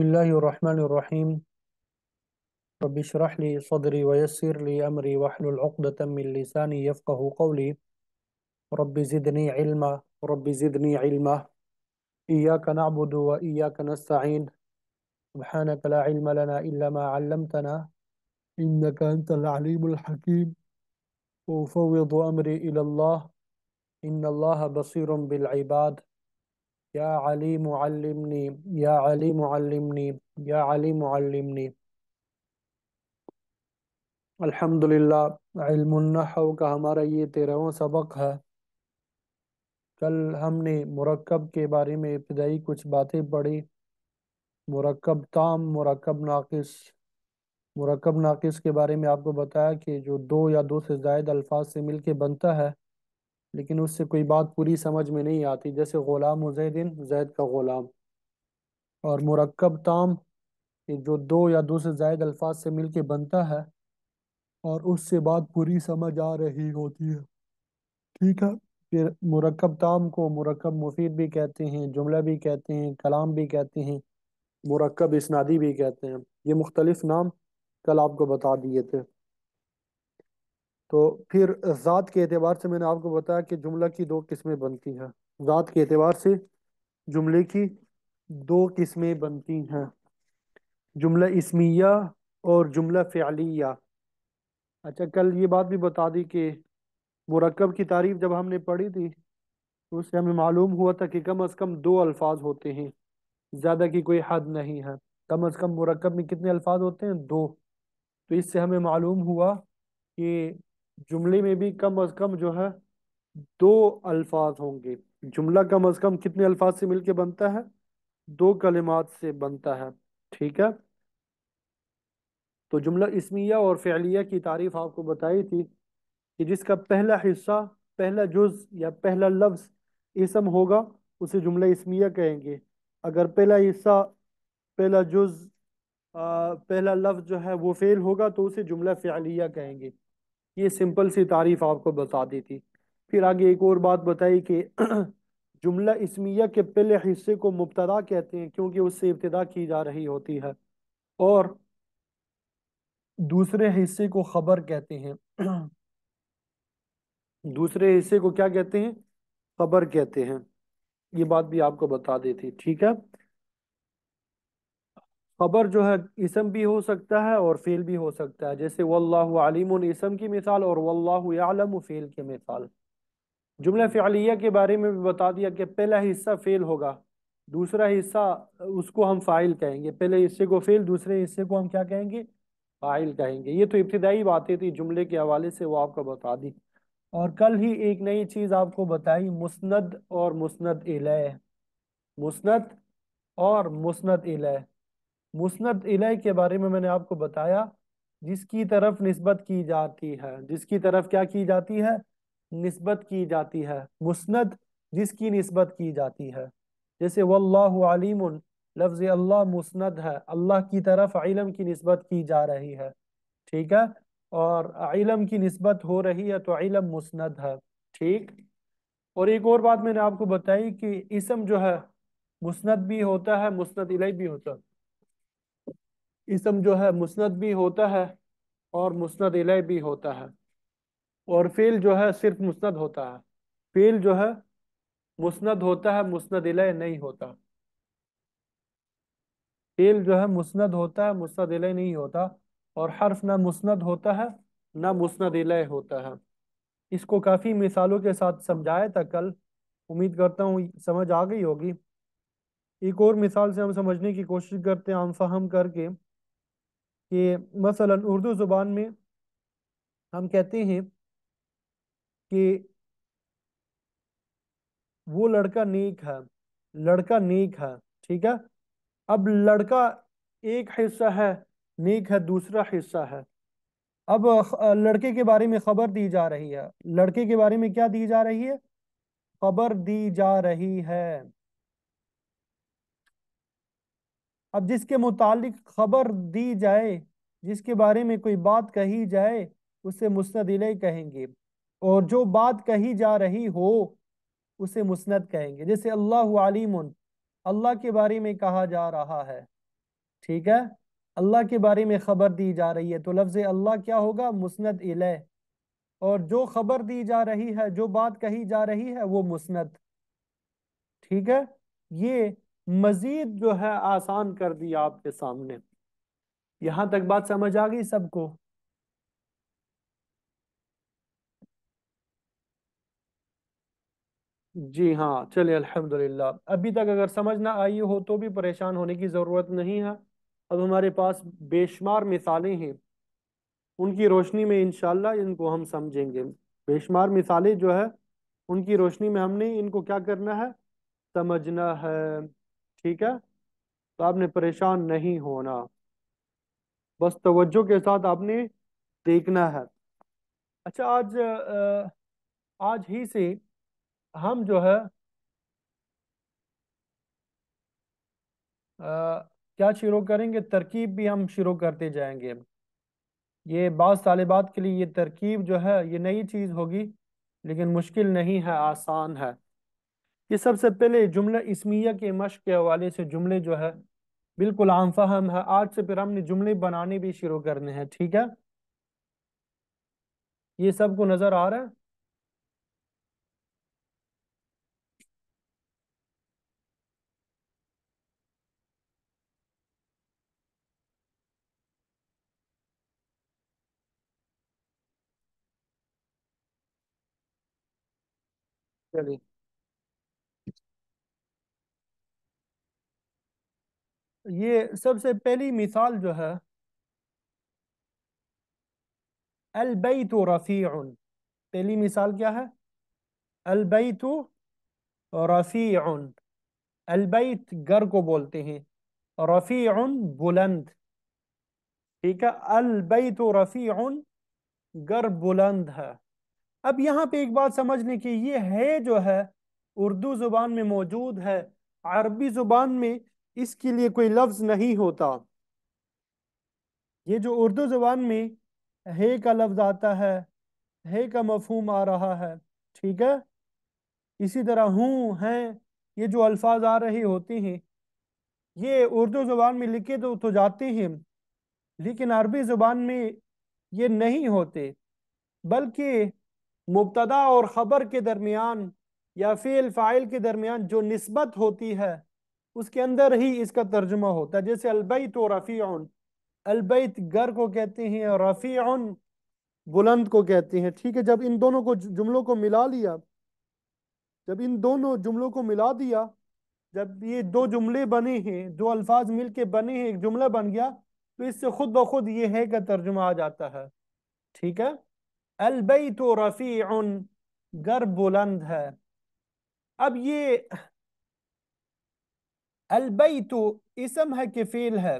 بسم الله الرحمن الرحيم رب اشرح لي صدري ويسر لي أمري واحلل عقدة من لساني يفقه قولي رب زدني علما رب زدني علما إياك نعبد وإياك نستعين سبحانك لا علم لنا إلا ما علمتنا إنك أنت العليم الحكيم أفوض أمري إلى الله إن الله بصير بالعباد یا علی معلمنی یا علی معلمنی یا علی معلمنی الحمد للہ علم کا ہمارا یہ تیرہواں سبق ہے کل ہم نے مرکب کے بارے میں ابتدائی کچھ باتیں پڑھی مرکب تام مرکب ناقص مرکب ناقص کے بارے میں آپ کو بتایا کہ جو دو یا دو سے زائد الفاظ سے مل کے بنتا ہے لیکن اس سے کوئی بات پوری سمجھ میں نہیں آتی جیسے غلام و زیدن زید کا غلام اور مرکب تام یہ جو دو یا دو سے زائد الفاظ سے مل کے بنتا ہے اور اس سے بات پوری سمجھ آ رہی ہوتی ہے ٹھیک ہے پھر مرکب تام کو مرکب مفید بھی کہتے ہیں جملہ بھی کہتے ہیں کلام بھی کہتے ہیں مرکب اسنادی بھی کہتے ہیں یہ مختلف نام کل آپ کو بتا دیے تھے تو پھر ذات کے اعتبار سے میں نے آپ کو بتایا کہ جملہ کی دو قسمیں بنتی ہیں ذات کے اعتبار سے جملے کی دو قسمیں بنتی ہیں جملہ اسمیہ اور جملہ فعلیہ اچھا کل یہ بات بھی بتا دی کہ مرکب کی تعریف جب ہم نے پڑھی تھی تو اس سے ہمیں معلوم ہوا تھا کہ کم از کم دو الفاظ ہوتے ہیں زیادہ کی کوئی حد نہیں ہے کم از کم مرکب میں کتنے الفاظ ہوتے ہیں دو تو اس سے ہمیں معلوم ہوا کہ جملے میں بھی کم از کم جو ہے دو الفاظ ہوں گے جملہ کم از کم کتنے الفاظ سے مل کے بنتا ہے دو کلمات سے بنتا ہے ٹھیک ہے تو جملہ اسمیہ اور فعلیہ کی تعریف آپ کو بتائی تھی کہ جس کا پہلا حصہ پہلا جز یا پہلا لفظ اسم ہوگا اسے جملہ اسمیہ کہیں گے اگر پہلا حصہ پہلا جز پہلا لفظ جو ہے وہ فعل ہوگا تو اسے جملہ فعلیہ کہیں گے یہ سمپل سی تعریف آپ کو بتا دی تھی پھر آگے ایک اور بات بتائی کہ جملہ اسمیہ کے پہلے حصے کو مبتدا کہتے ہیں کیونکہ اس سے ابتدا کی جا رہی ہوتی ہے اور دوسرے حصے کو خبر کہتے ہیں دوسرے حصے کو کیا کہتے ہیں خبر کہتے ہیں یہ بات بھی آپ کو بتا دیتی ٹھیک ہے خبر جو ہے اسم بھی ہو سکتا ہے اور فیل بھی ہو سکتا ہے جیسے واللہ علیم اسم کی مثال اور واللہ یعلم فیل کے مثال جملہ فعلیہ کے بارے میں بھی بتا دیا کہ پہلا حصہ فیل ہوگا دوسرا حصہ اس کو ہم فائل کہیں گے پہلے حصے کو فیل دوسرے حصے کو ہم کیا کہیں گے فائل کہیں گے یہ تو ابتدائی باتیں تھی جملے کے حوالے سے وہ آپ کو بتا دی اور کل ہی ایک نئی چیز آپ کو بتائی مسند اور مسند علیہ مسند اور مسند علیہ مسند الہی کے بارے میں میں نے آپ کو بتایا جس کی طرف نسبت کی جاتی ہے جس کی طرف کیا کی جاتی ہے نسبت کی جاتی ہے مسند جس کی نسبت کی جاتی ہے جیسے واللہ علیم لفظ اللہ مسند ہے اللہ کی طرف علم کی نسبت کی جا رہی ہے ٹھیک ہے اور علم کی نسبت ہو رہی ہے تو علم مسند ہے ٹھیک اور ایک اور بات میں نے آپ کو بتائی کہ اسم جو ہے مسند بھی ہوتا ہے مسند الہی بھی ہوتا ہے اسم جو ہے مسند بھی ہوتا ہے اور مسند علیہ بھی ہوتا ہے اور فیل جو ہے صرف مسند ہوتا ہے فیل جو ہے مسند ہوتا ہے مسند علیہ نہیں ہوتا فیل جو ہے مسند ہوتا ہے مسند علیہ نہیں ہوتا اور حرف نہ مسند ہوتا ہے نہ مسند علیہ ہوتا ہے اس کو کافی مثالوں کے ساتھ سمجھایا تھا کل امید کرتا ہوں سمجھ آ گئی ہوگی ایک اور مثال سے ہم سمجھنے کی کوشش کرتے ہیں ہم فہم کر کے کہ مثلا اردو زبان میں ہم کہتے ہیں کہ وہ لڑکا نیک ہے لڑکا نیک ہے ٹھیک ہے اب لڑکا ایک حصہ ہے نیک ہے دوسرا حصہ ہے اب لڑکے کے بارے میں خبر دی جا رہی ہے لڑکے کے بارے میں کیا دی جا رہی ہے خبر دی جا رہی ہے اب جس کے متعلق خبر دی جائے جس کے بارے میں کوئی بات کہی جائے اسے مسند علیہ کہیں گے اور جو بات کہی جا رہی ہو اسے مسند کہیں گے جیسے اللہ علیم اللہ کے بارے میں کہا جا رہا ہے ٹھیک ہے اللہ کے بارے میں خبر دی جا رہی ہے تو لفظ اللہ کیا ہوگا مسند علیہ اور جو خبر دی جا رہی ہے جو بات کہی جا رہی ہے وہ مسند ٹھیک ہے یہ مزید جو ہے آسان کر دیا آپ کے سامنے یہاں تک بات سمجھ آ گئی سب کو جی ہاں چلے الحمدللہ ابھی تک اگر سمجھ نہ آئی ہو تو بھی پریشان ہونے کی ضرورت نہیں ہے اب ہمارے پاس بے شمار مثالیں ہیں ان کی روشنی میں انشاءاللہ ان کو ہم سمجھیں گے بے شمار مثالیں جو ہے ان کی روشنی میں ہم نے ان کو کیا کرنا ہے سمجھنا ہے ٹھیک ہے تو آپ نے پریشان نہیں ہونا بس توجہ کے ساتھ آپ نے دیکھنا ہے اچھا آج آج ہی سے ہم جو ہے کیا شروع کریں گے ترکیب بھی ہم شروع کرتے جائیں گے یہ بعض طالبات کے لیے یہ ترکیب جو ہے یہ نئی چیز ہوگی لیکن مشکل نہیں ہے آسان ہے یہ سب سے پہلے جملہ اسمیہ کے مشق کے حوالے سے جملے جو ہے بالکل عام فہم ہے آج سے پھر ہم نے جملے بنانے بھی شروع کرنے ہیں ٹھیک ہے یہ سب کو نظر آ رہا ہے چلیے یہ سب سے پہلی مثال جو ہے البیت رفیع پہلی مثال کیا ہے البیت رفیع البیت گر کو بولتے ہیں رفیع بلند ٹھیک ہے البیت رفیع گر بلند ہے اب یہاں پہ ایک بات سمجھنے کی کہ یہ ہے جو ہے اردو زبان میں موجود ہے عربی زبان میں اس کے لیے کوئی لفظ نہیں ہوتا یہ جو اردو زبان میں ہے کا لفظ آتا ہے ہے کا مفہوم آ رہا ہے ٹھیک ہے اسی طرح ہوں ہیں یہ جو الفاظ آ رہے ہوتے ہیں یہ اردو زبان میں لکھے تو تو جاتے ہیں لیکن عربی زبان میں یہ نہیں ہوتے بلکہ مبتدا اور خبر کے درمیان یا فعل فائل کے درمیان جو نسبت ہوتی ہے اس کے اندر ہی اس کا ترجمہ ہوتا ہے جیسے البیت و رفیع البیت گر کو کہتے ہیں رفیع بلند کو کہتے ہیں ٹھیک ہے جب ان دونوں کو جملوں کو ملا لیا جب ان دونوں جملوں کو ملا دیا جب یہ دو جملے بنے ہیں دو الفاظ مل کے بنے ہیں ایک جملہ بن گیا تو اس سے خود بخود یہ ہے کہ ترجمہ آ جاتا ہے ٹھیک ہے البیت و رفیع گر بلند ہے اب یہ البیتو اسم ہے کہ فیل ہے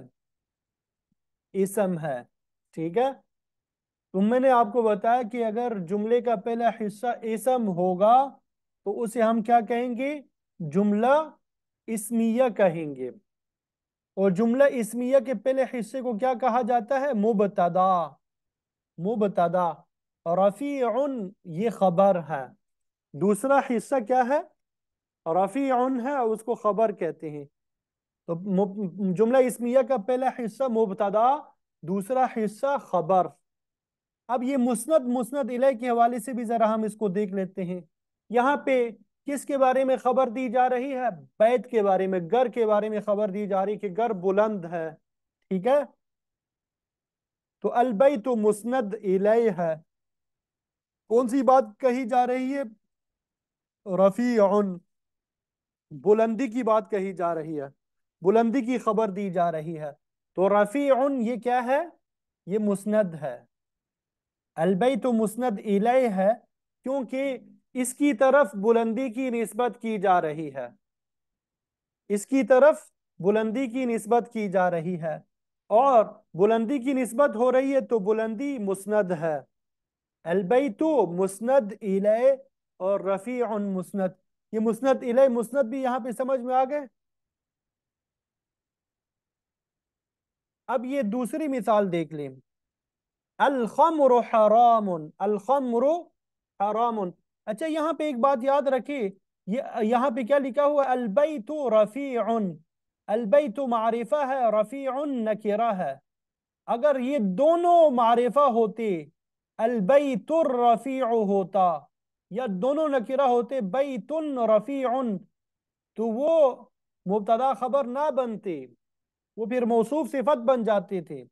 اسم ہے ٹھیک ہے تو میں نے آپ کو بتایا کہ اگر جملے کا پہلا حصہ اسم ہوگا تو اسے ہم کیا کہیں گے جملہ اسمیہ کہیں گے اور جملہ اسمیہ کے پہلے حصے کو کیا کہا جاتا ہے مبتدا مبتدا رفیع یہ خبر ہے دوسرا حصہ کیا ہے رفیع ہے اس کو خبر کہتے ہیں جملہ اسمیہ کا پہلا حصہ مبتدا دوسرا حصہ خبر اب یہ مسند مسند علیہ کے حوالے سے بھی ذرا ہم اس کو دیکھ لیتے ہیں یہاں پہ کس کے بارے میں خبر دی جا رہی ہے بیت کے بارے میں گر کے بارے میں خبر دی جا رہی کہ گر بلند ہے ٹھیک ہے تو البیت مسند علیہ ہے کون سی بات کہی جا رہی ہے رفیع بلندی کی بات کہی جا رہی ہے بلندی کی خبر دی جا رہی ہے تو رفیع یہ کیا ہے یہ مسند ہے البئی تو مسند الہ ہے کیونکہ اس کی طرف بلندی کی نسبت کی جا رہی ہے اس کی طرف بلندی کی نسبت کی جا رہی ہے اور بلندی کی نسبت ہو رہی ہے تو بلندی مسند ہے البئی تو مسند الہ اور رفیع مسند یہ مسند الہ مسند بھی یہاں پہ سمجھ میں آ گئے اب یہ دوسری مثال دیکھ لیں الخمر حرام الخمر حرام اچھا یہاں پہ ایک بات یاد رکھے یہاں پہ کیا لکھا ہوا ہے البیت رفیع البیت معرفہ ہے رفیع نکرہ ہے اگر یہ دونوں معرفہ ہوتے البیت الرفیع ہوتا یا دونوں نکرہ ہوتے بیت رفیع تو وہ مبتدا خبر نہ بنتے وہ پھر موصوف صفت بن جاتی تھی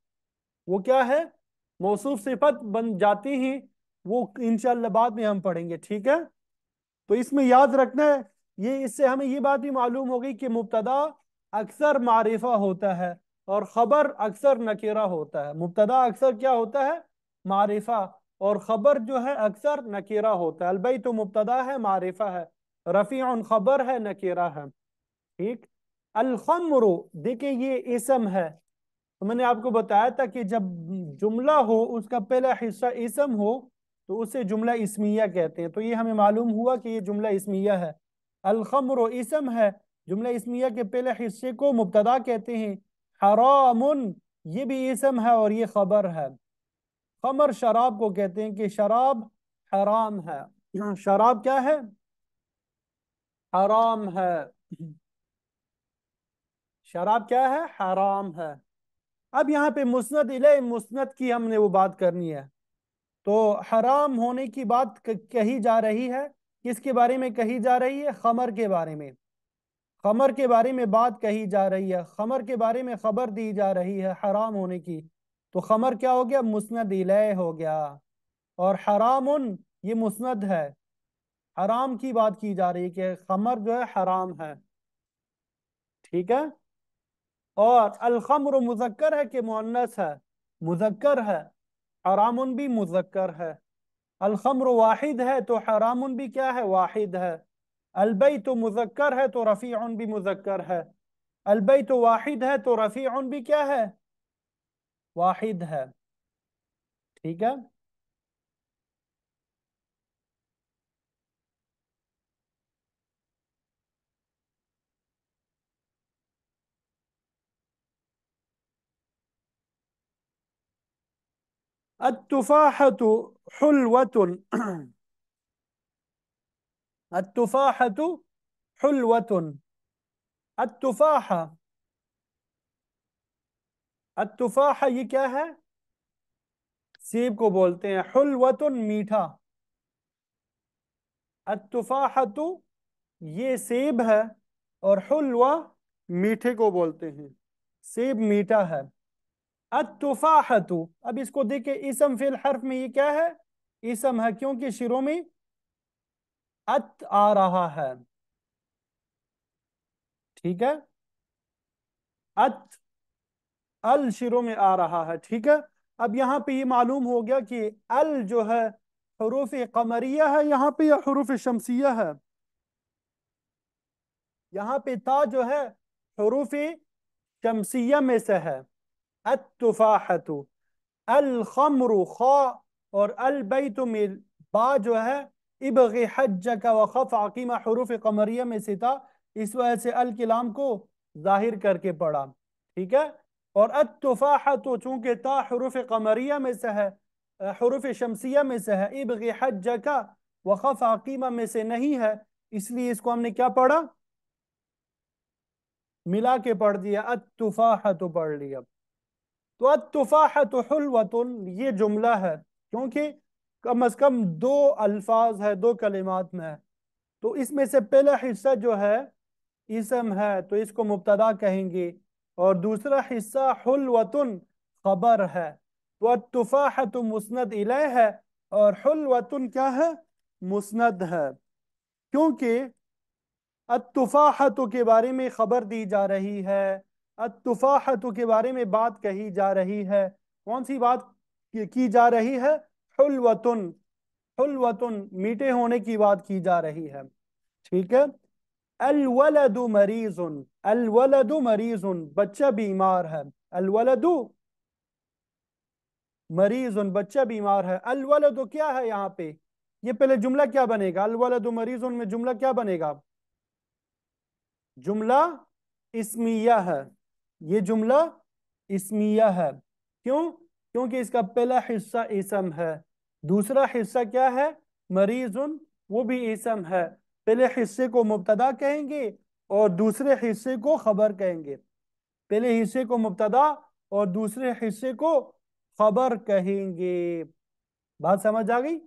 وہ کیا ہے موصوف صفت بن جاتی ہی وہ انشاءاللہ بعد میں ہم پڑھیں گے ٹھیک ہے تو اس میں یاد رکھنا ہے یہ اس سے ہمیں یہ بات بھی معلوم ہوگی کہ مبتدا اکثر معرفہ ہوتا ہے اور خبر اکثر نکیرہ ہوتا ہے مبتدا اکثر کیا ہوتا ہے معرفہ اور خبر جو ہے اکثر نکیرہ ہوتا ہے البئی تو مبتدا ہے معرفہ ہے رفیع خبر ہے نکیرہ ہے ٹھیک الخمرو دیکھیں یہ اسم ہے تو میں نے آپ کو بتایا تھا کہ جب جملہ ہو اس کا پہلا حصہ اسم ہو تو اسے جملہ اسمیہ کہتے ہیں تو یہ ہمیں معلوم ہوا کہ یہ جملہ اسمیہ ہے الخمرو اسم ہے جملہ اسمیہ کے پہلے حصے کو مبتدا کہتے ہیں حرامن یہ بھی اسم ہے اور یہ خبر ہے خمر شراب کو کہتے ہیں کہ شراب حرام ہے شراب کیا ہے حرام ہے شراب کیا ہے حرام ہے اب یہاں پہ مسند علیہ مسند کی ہم نے وہ بات کرنی ہے تو حرام ہونے کی بات کہی جا رہی ہے کس کے بارے میں کہی جا رہی ہے خمر کے بارے میں خمر کے بارے میں بات کہی جا رہی ہے خمر کے بارے میں خبر دی جا رہی ہے حرام ہونے کی تو خمر کیا ہو گیا مسند علیہ ہو گیا اور حرام ان یہ مسند ہے حرام کی بات کی جا رہی ہے کہ خمر جو ہے حرام ہے ٹھیک ہے اور الخمر مذکر ہے کہ مانس ہے مذکر ہے حرامن بھی مذکر ہے الخمر واحد ہے تو حرامن بھی کیا ہے واحد ہے البئی تو مضکّر ہے تو رفیع بھی مذکر ہے البئی تو واحد ہے تو رفیع بھی کیا ہے واحد ہے ٹھیک ہے التفاحة حلوة التفاحة حلوة التفاحة التفاحة یہ کیا ہے سیب کو بولتے ہیں حلوة میٹھا التفاحة یہ سیب ہے اور حلوہ میٹھے کو بولتے ہیں سیب میٹھا ہے اب اس کو دیکھیں اسم فی الحرف میں یہ کیا ہے اسم ہے کیونکہ شروع میں ات آ رہا ہے ٹھیک ہے ات ال شروع میں آ رہا ہے ٹھیک ہے اب یہاں پہ یہ معلوم ہو گیا کہ ال جو ہے حروف قمریہ ہے یہاں پہ یہ حروف شمسیہ ہے یہاں پہ تا جو ہے حروف شمسیہ میں سے ہے التفاحة الخمر خا اور البیت مل با جو ہے ابغ حج کا وقف عقیمہ حروف قمریہ میں ستا اس وجہ سے الکلام کو ظاہر کر کے پڑھا ٹھیک ہے اور التفاحة تو چونکہ تا حروف قمریہ میں سے ہے حروف شمسیہ میں سے ہے ابغ حج کا وقف عقیمہ میں سے نہیں ہے اس لیے اس کو ہم نے کیا پڑھا ملا کے پڑھ دیا التفاحة تو پڑھ لیا اب تو اطفاء تو یہ جملہ ہے کیونکہ کم از کم دو الفاظ ہے دو کلمات میں ہے تو اس میں سے پہلا حصہ جو ہے اسم ہے تو اس کو مبتدا کہیں گے اور دوسرا حصہ حلوتن خبر ہے تو اطفاء تو مسند الہ ہے اور حلوتن کیا ہے مسند ہے کیونکہ اتطفاحت کے بارے میں خبر دی جا رہی ہے کے بارے میں بات کہی جا رہی ہے کون سی بات کی جا رہی ہے حلوتن حلوتن میٹھے ہونے کی بات کی جا رہی ہے ٹھیک ہے الولد الولد مریض مریض بچہ بیمار ہے الولد مریض بچہ بیمار ہے الولد کیا ہے یہاں پہ یہ پہلے جملہ کیا بنے گا الولد مریض میں جملہ کیا بنے گا جملہ اسمیہ ہے یہ جملہ اسمیہ ہے کیوں کیونکہ اس کا پہلا حصہ اسم ہے دوسرا حصہ کیا ہے مریض وہ بھی اسم ہے پہلے حصے کو مبتدا کہیں گے اور دوسرے حصے کو خبر کہیں گے پہلے حصے کو مبتدا اور دوسرے حصے کو خبر کہیں گے بات سمجھ آ گئی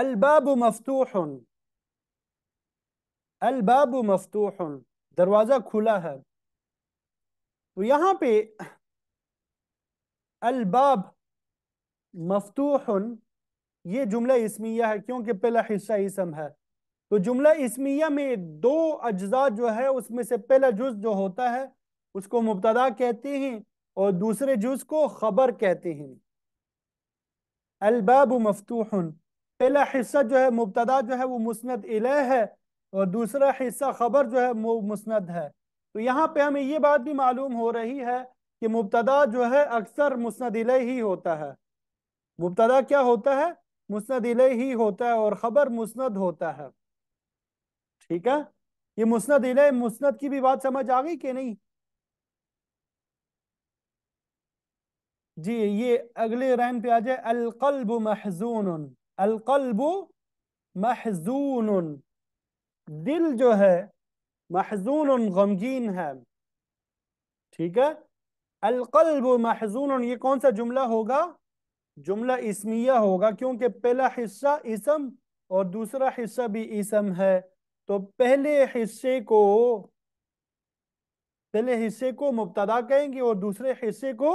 الباب مفتوح الباب مفتوح دروازہ کھلا ہے تو یہاں پہ الباب مفتوح یہ جملہ اسمیہ ہے کیونکہ پہلا حصہ اسم ہے تو جملہ اسمیہ میں دو اجزاء جو ہے اس میں سے پہلا جز جو ہوتا ہے اس کو مبتدا کہتے ہیں اور دوسرے جز کو خبر کہتے ہیں الباب مفتوح پہلا حصہ جو ہے مبتدا جو ہے وہ مسند الہ ہے اور دوسرا حصہ خبر جو ہے وہ مسند ہے تو یہاں پہ ہمیں یہ بات بھی معلوم ہو رہی ہے کہ مبتدا جو ہے اکثر مست ہی ہوتا ہے مبتدا کیا ہوتا ہے مسندلے ہی ہوتا ہے اور خبر مسند ہوتا ہے ٹھیک ہے یہ مسند مسندل مسند کی بھی بات سمجھ آ گئی کہ نہیں جی یہ اگلے رین پہ آ جائے القلب محزون القلب محزون دل جو ہے محزون غمگین ہے ٹھیک ہے القلب محزون یہ کون سا جملہ ہوگا جملہ اسمیہ ہوگا کیونکہ پہلا حصہ اسم اور دوسرا حصہ بھی اسم ہے تو پہلے حصے کو پہلے حصے کو مبتدا کہیں گے اور دوسرے حصے کو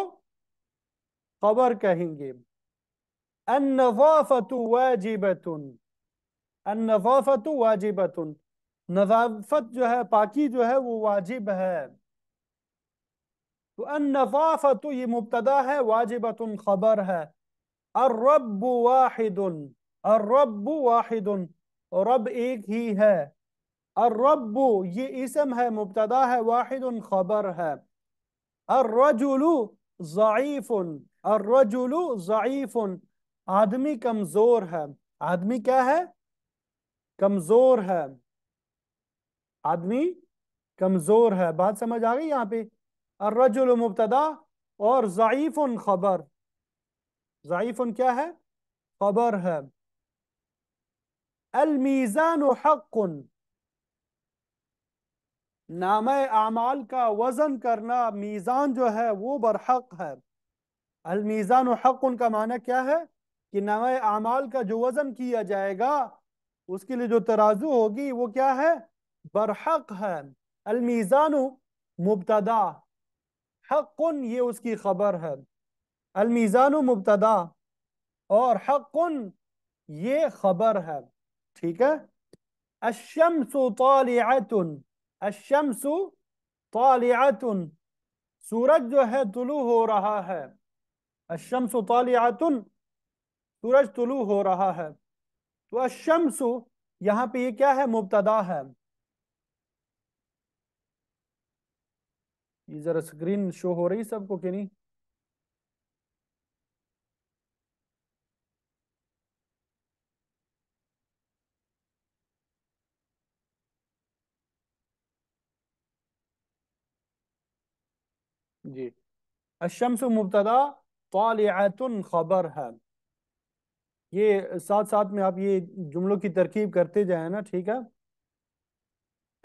خبر کہیں گے النظافت واجبت النظافت واجبت نظافت جو ہے پاکی جو ہے وہ واجب ہے تو یہ مبتدا ہے واجب خبر ہے الرب واحد الرب واحد رب ایک ہی ہے الرب یہ اسم ہے مبتدا ہے واحد خبر ہے الرجل ضعیف الرجل ضعیف آدمی کمزور ہے آدمی کیا ہے کمزور ہے آدمی کمزور ہے بات سمجھ آ گئی یہاں پہ الرجل مبتدا اور ضعیف خبر ضعیف ان کیا ہے خبر ہے المیزان حق نام اعمال کا وزن کرنا میزان جو ہے وہ برحق ہے المیزان حق ان کا معنی کیا ہے کہ نام اعمال کا جو وزن کیا جائے گا اس کے لیے جو ترازو ہوگی وہ کیا ہے برحق ہے المیزانو مبتدا حق یہ اس کی خبر ہے المیزانو مبتدا اور حق یہ خبر ہے ٹھیک ہے الشمس طالعت الشمس طالعت سورج جو ہے طلوع ہو رہا ہے الشمس طالعت سورج طلوع ہو رہا ہے تو الشمس یہاں پہ یہ کیا ہے مبتدا ہے ذرا سکرین شو ہو رہی سب کو کہ نہیں جی الشمس مبتدا طالعت خبر ہے یہ ساتھ ساتھ میں آپ یہ جملوں کی ترکیب کرتے جائیں نا ٹھیک ہے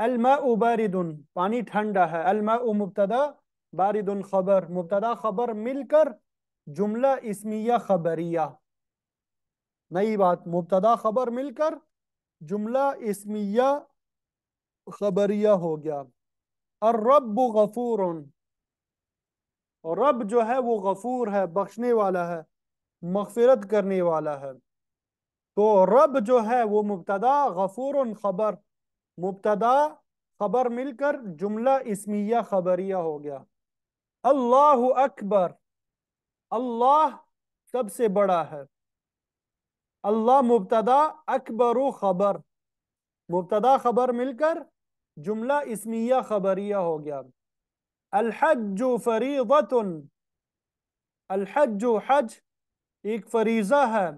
الماء بارد پانی ٹھنڈا ہے الماء مبتدا بارد خبر مبتدا خبر مل کر جملہ اسمیہ خبریہ نئی بات مبتدا خبر مل کر جملہ اسمیہ خبریہ ہو گیا الرب غفور رب جو ہے وہ غفور ہے بخشنے والا ہے مغفرت کرنے والا ہے تو رب جو ہے وہ مبتدا غفور خبر مبتدا خبر مل کر جملہ اسمیہ خبریہ ہو گیا اللہ اکبر اللہ سب سے بڑا ہے اللہ مبتدا اکبر و خبر مبتدا خبر مل کر جملہ اسمیہ خبریہ ہو گیا الحج جو فری حج ایک فریضہ ہے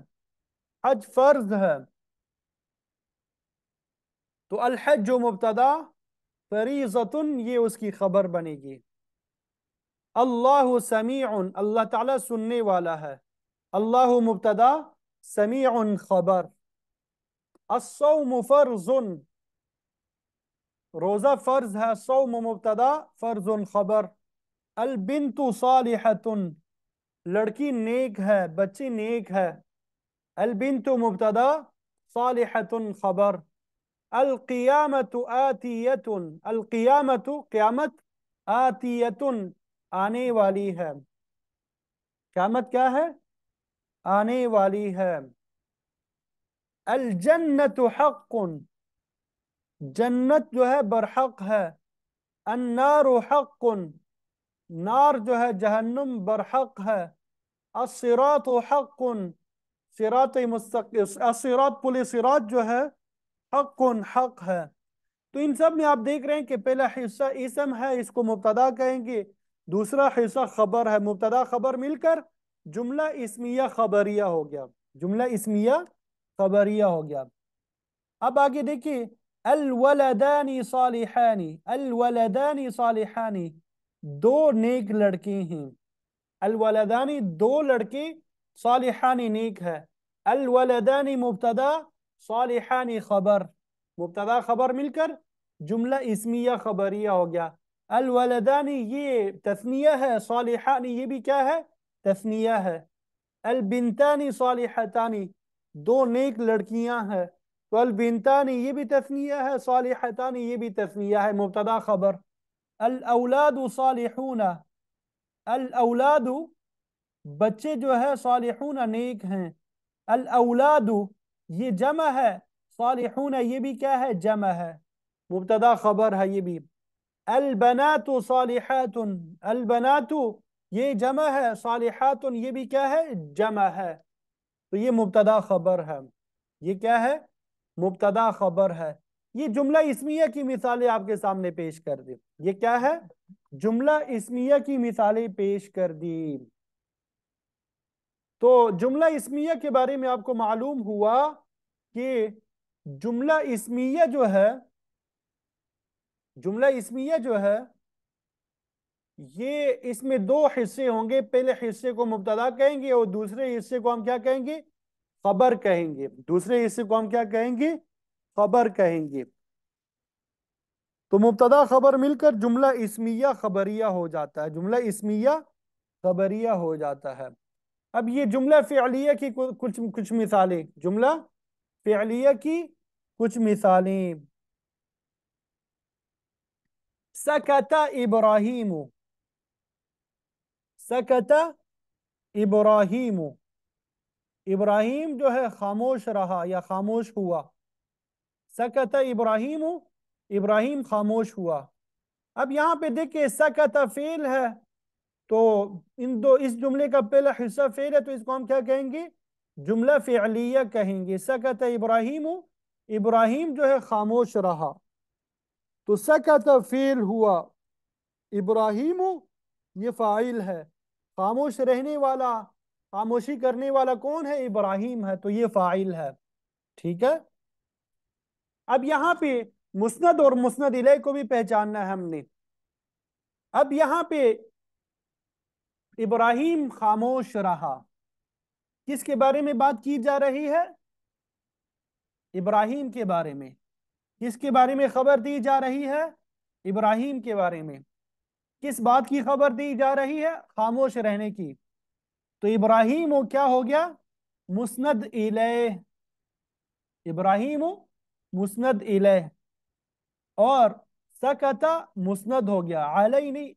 حج فرض ہے تو الحج و مبتدا فریضتن یہ اس کی خبر بنے گی اللہ سمیع اللہ تعالیٰ سننے والا ہے اللہ مبتدا سمیع خبر الصوم فرض روزہ فرض ہے صوم مبتدا فرض خبر البنت صالحتن لڑکی نیک ہے بچی نیک ہے البنت مبتدا صالحتن خبر القيامة آتية القيامة قيامة آتية آنے والی ہے قیامت کیا ہے آنے والی ہے حق جنت جو ہے برحق ہے النار حق نار جو ہے جہنم برحق ہے الصراط حق صراط مستق الصراط پل صراط جو ہے حق حق ہے تو ان سب میں آپ دیکھ رہے ہیں کہ پہلا حصہ اسم ہے اس کو مبتدا کہیں گے دوسرا حصہ خبر ہے مبتدا خبر مل کر جملہ اسمیہ خبریہ ہو گیا جملہ اسمیہ خبریہ ہو گیا اب آگے دیکھیے الولدانی صالحانی الولدانی صالحانی دو نیک لڑکی ہیں الولدانی دو لڑکی صالحانی نیک ہے الولدانی مبتدا صالحانی خبر مبتدا خبر مل کر جملہ اسمیہ خبریہ ہو گیا الولدانی یہ تثنیہ ہے صالحانی یہ بھی کیا ہے تثنیہ ہے البنتانی صالحتانی دو نیک لڑکیاں ہیں تو البنتانی یہ بھی تثنیہ ہے صالحتانی یہ بھی تثنیہ ہے مبتدا خبر الاولاد صالحون الاولاد بچے جو ہے صالحون نیک ہیں الاولاد یہ جمع ہے صالحون یہ بھی کیا ہے جمع ہے مبتدا خبر ہے یہ بھی البنات صالحات البنات یہ جمع ہے صالحات یہ بھی کیا ہے جمع ہے تو یہ مبتدا خبر ہے یہ کیا ہے مبتدہ خبر ہے یہ جملہ اسمیہ کی مثالیں آپ کے سامنے پیش کر دی یہ کیا ہے جملہ اسمیہ کی مثالیں پیش کر دی تو جملہ اسمیہ کے بارے میں آپ کو معلوم ہوا کہ جملہ اسمیہ جو ہے جملہ اسمیہ جو ہے یہ اس میں دو حصے ہوں گے پہلے حصے کو مبتدا کہیں گے اور دوسرے حصے کو ہم کیا کہیں گے خبر کہیں گے دوسرے حصے کو ہم کیا کہیں گے خبر کہیں گے تو مبتدہ خبر مل کر جملہ اسمیہ خبریہ ہو جاتا ہے جملہ اسمیہ خبریہ ہو جاتا ہے اب یہ جملہ فعلیہ کی کچھ کچھ مثالیں جملہ فعلیہ کی کچھ مثالیں سکتا ابراہیم سکتا ابراہیم ابراہیم جو ہے خاموش رہا یا خاموش ہوا سکتا ابراہیم ابراہیم خاموش ہوا اب یہاں پہ دیکھیں سکتا فیل ہے تو ان دو اس جملے کا پہلا حصہ فعل ہے تو اس کو ہم کیا کہیں گے جملہ فعلیہ کہیں گے سکت ابراہیم ابراہیم جو ہے خاموش رہا تو سکت ہوا ابراہیم یہ فائل ہے خاموش رہنے والا خاموشی کرنے والا کون ہے ابراہیم ہے تو یہ فائل ہے ٹھیک ہے اب یہاں پہ مسند اور مسند علیہ کو بھی پہچاننا ہے ہم نے اب یہاں پہ ابراہیم خاموش رہا کس کے بارے میں بات کی جا رہی ہے ابراہیم کے بارے میں کس کے بارے میں خبر دی جا رہی ہے ابراہیم کے بارے میں کس بات کی خبر دی جا رہی ہے خاموش رہنے کی تو ابراہیم وہ کیا ہو گیا مسند الہ ابراہیم مسند الہ اور سکتا مسند ہو گیا نہیں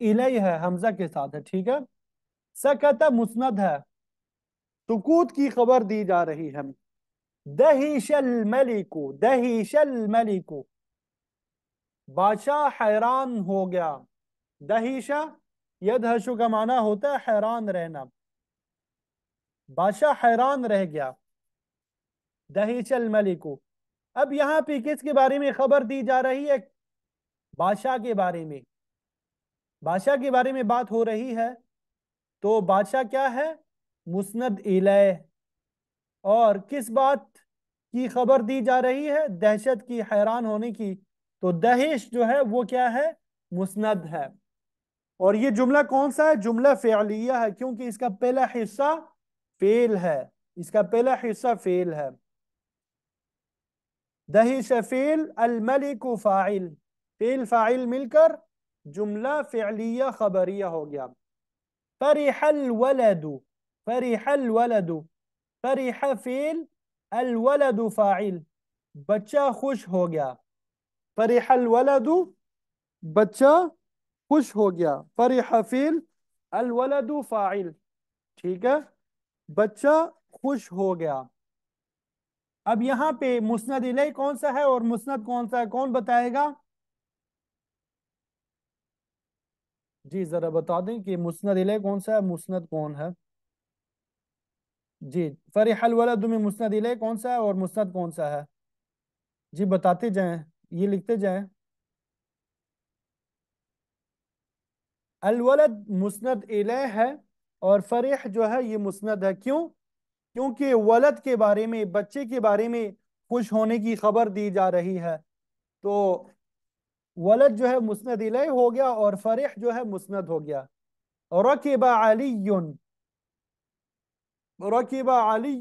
الی ہے حمزہ کے ساتھ ہے ٹھیک ہے سکت مسند ہے سکوت کی خبر دی جا رہی ہے دہیش ہم دہیش ملک بادشاہ حیران ہو گیا دہیشہ یدہشو کا معنی ہوتا ہے حیران رہنا بادشاہ حیران رہ گیا دہیش ملکو اب یہاں پہ کس کے بارے میں خبر دی جا رہی ہے بادشاہ کے بارے میں بادشاہ کے بارے میں بات ہو رہی ہے تو بادشاہ کیا ہے مسند اور کس بات کی خبر دی جا رہی ہے دہشت کی حیران ہونے کی تو دہش جو ہے وہ کیا ہے مسند ہے اور یہ جملہ کون سا ہے جملہ فعلیہ ہے کیونکہ اس کا پہلا حصہ فیل ہے اس کا پہلا حصہ فیل ہے دہش فیل الملک فاعل فیل فاعل مل کر جملہ فعلیہ خبریہ ہو گیا الولد فریح الولد فریح فیل الولد فاعل بچہ خوش ہو گیا الولد بچہ خوش ہو گیا فریح فیل الولد فاعل ٹھیک ہے بچہ خوش ہو گیا اب یہاں پہ مسند کون سا ہے اور مسند کون سا ہے کون بتائے گا جی ذرا بتا دیں کہ مسند علیہ کون سا ہے مسند کون ہے جی فریح میں مسند علیہ کون سا ہے اور مسند کون سا ہے جی بتاتے جائیں یہ لکھتے جائیں الولد مسند علیہ ہے اور فریح جو ہے یہ مسند ہے کیوں کیونکہ ولد کے بارے میں بچے کے بارے میں خوش ہونے کی خبر دی جا رہی ہے تو ولد جو ہے مسند علیہ ہو گیا اور فرح جو ہے مسند ہو گیا رکب علی رکب علی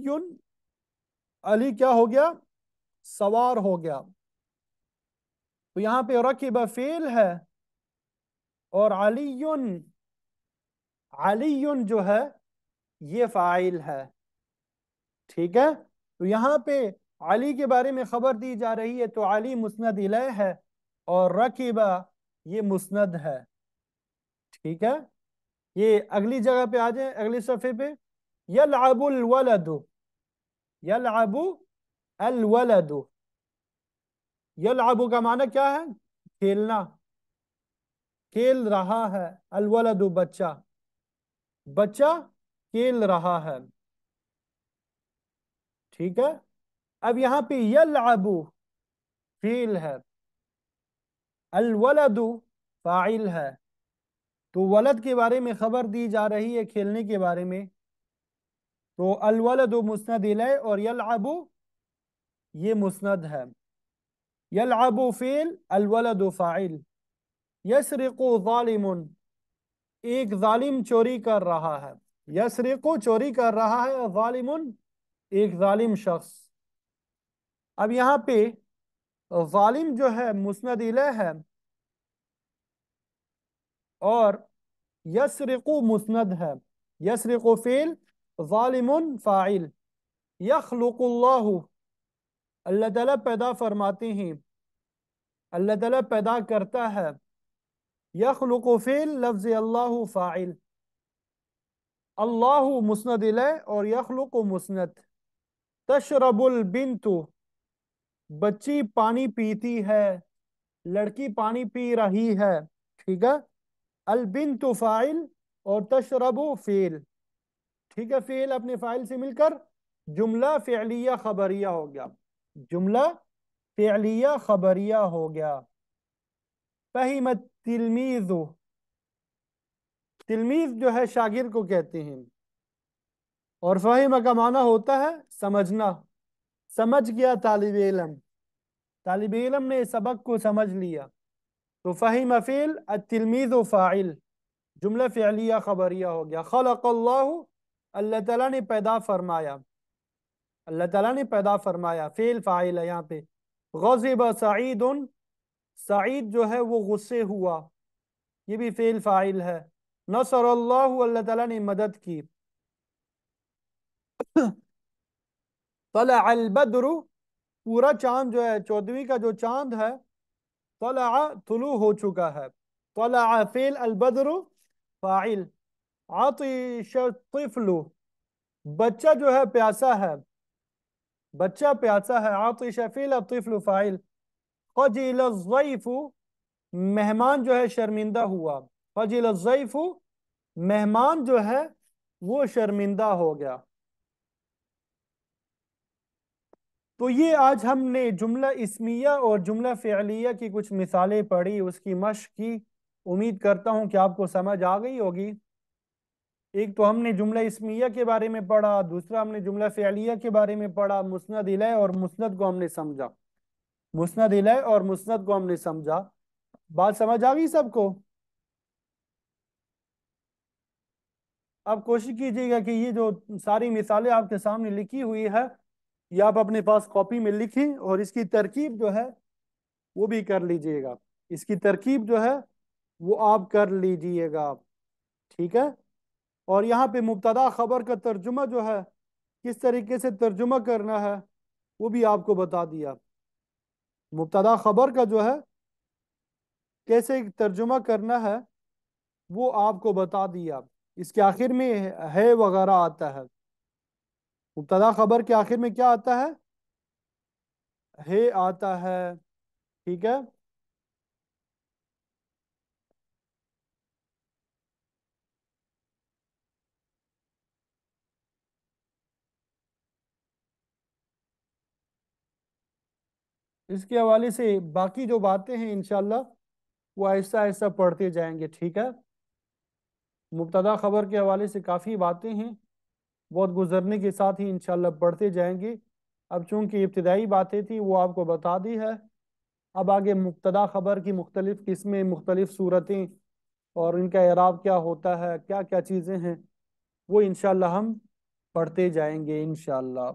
علی کیا ہو گیا سوار ہو گیا تو یہاں پہ رکب فیل ہے اور علی علی جو ہے یہ فائل ہے ٹھیک ہے تو یہاں پہ علی کے بارے میں خبر دی جا رہی ہے تو علی مسند علیہ ہے اور رقیبا یہ مسند ہے ٹھیک ہے یہ اگلی جگہ پہ آ جائیں اگلی صفحے پہ یلعب الولد یلعب الولد یلعب کا معنی کیا ہے کھیلنا کھیل رہا ہے الولد بچہ بچہ کھیل رہا ہے ٹھیک ہے اب یہاں پہ یلعب فیل ہے الولد فاعل ہے تو ولد کے بارے میں خبر دی جا رہی ہے کھیلنے کے بارے میں تو الولد مسند اور یلعبو یہ مسند ہے یلعبو فیل الولد فاعل یسرقو ظالم ایک ظالم چوری کر رہا ہے یسرقو چوری کر رہا ہے ظالم ایک ظالم شخص اب یہاں پہ ظالم جو ہے مسند الہ ہے اور یسرک مسند ہے یسر فیل ظالم فاعل یخلق اللہ اللہ تعالیٰ پیدا فرماتے ہیں اللہ تعالیٰ پیدا کرتا ہے یخلق فیل لفظ اللہ فاعل اللہ مسند الہ اور یخلق مسند تشرب البن بچی پانی پیتی ہے لڑکی پانی پی رہی ہے ٹھیک ہے البن تو فائل اور تشرب فیل ٹھیک ہے فیل اپنے فائل سے مل کر جملہ فعلیہ خبریہ ہو گیا جملہ فعلیہ خبریہ ہو گیا فہمت تلمیز تلمیز جو ہے شاگرد کو کہتے ہیں اور فہم کا معنی ہوتا ہے سمجھنا سمجھ گیا طالب علم طالب علم نے سبق کو سمجھ لیا تو فہیم و فاعل جملہ فعلیہ خبریہ ہو گیا خلق اللہ اللہ تعالیٰ نے پیدا فرمایا اللہ تعالیٰ نے پیدا فرمایا فعل فاعل ہے یہاں پہ غضب سعید سعید جو ہے وہ غصے ہوا یہ بھی فعل فاعل ہے نصر اللہ اللہ تعالیٰ نے مدد کی طلع البدر پورا چاند جو ہے چودھویں کا جو چاند ہے طلع طلوع ہو چکا ہے طلع فیل البدر فاعل عطش آتفلو بچہ جو ہے پیاسا ہے بچہ پیاسا ہے عطش شفیل الطفل فاعل خجل الضیف مہمان جو ہے شرمندہ ہوا خجل الضیف مہمان جو ہے وہ شرمندہ ہو گیا تو یہ آج ہم نے جملہ اسمیہ اور جملہ فعلیہ کی کچھ مثالیں پڑھی اس کی مشق کی امید کرتا ہوں کہ آپ کو سمجھ آ گئی ہوگی ایک تو ہم نے جملہ اسمیہ کے بارے میں پڑھا دوسرا ہم نے جملہ فعلیہ کے بارے میں پڑھا مسند علیہ اور مسند کو ہم نے سمجھا مسند علیہ اور مسند کو ہم نے سمجھا بات سمجھ آ گئی سب کو اب کوشش کیجیے گا کہ یہ جو ساری مثالیں آپ کے سامنے لکھی ہوئی ہے یا آپ اپنے پاس کاپی میں لکھیں اور اس کی ترکیب جو ہے وہ بھی کر لیجئے گا اس کی ترکیب جو ہے وہ آپ کر لیجئے گا ٹھیک ہے اور یہاں پہ مبتدا خبر کا ترجمہ جو ہے کس طریقے سے ترجمہ کرنا ہے وہ بھی آپ کو بتا دیا مبتدا خبر کا جو ہے کیسے ترجمہ کرنا ہے وہ آپ کو بتا دیا اس کے آخر میں ہے وغیرہ آتا ہے مبتدا خبر کے آخر میں کیا آتا ہے ہے آتا ہے ٹھیک ہے اس کے حوالے سے باقی جو باتیں ہیں انشاءاللہ وہ آہستہ آہستہ پڑھتے جائیں گے ٹھیک ہے مبتدا خبر کے حوالے سے کافی باتیں ہیں بہت گزرنے کے ساتھ ہی انشاءاللہ بڑھتے جائیں گے اب چونکہ ابتدائی باتیں تھی وہ آپ کو بتا دی ہے اب آگے مبتدا خبر کی مختلف قسمیں مختلف صورتیں اور ان کا اعراب کیا ہوتا ہے کیا کیا چیزیں ہیں وہ انشاءاللہ ہم پڑھتے جائیں گے انشاءاللہ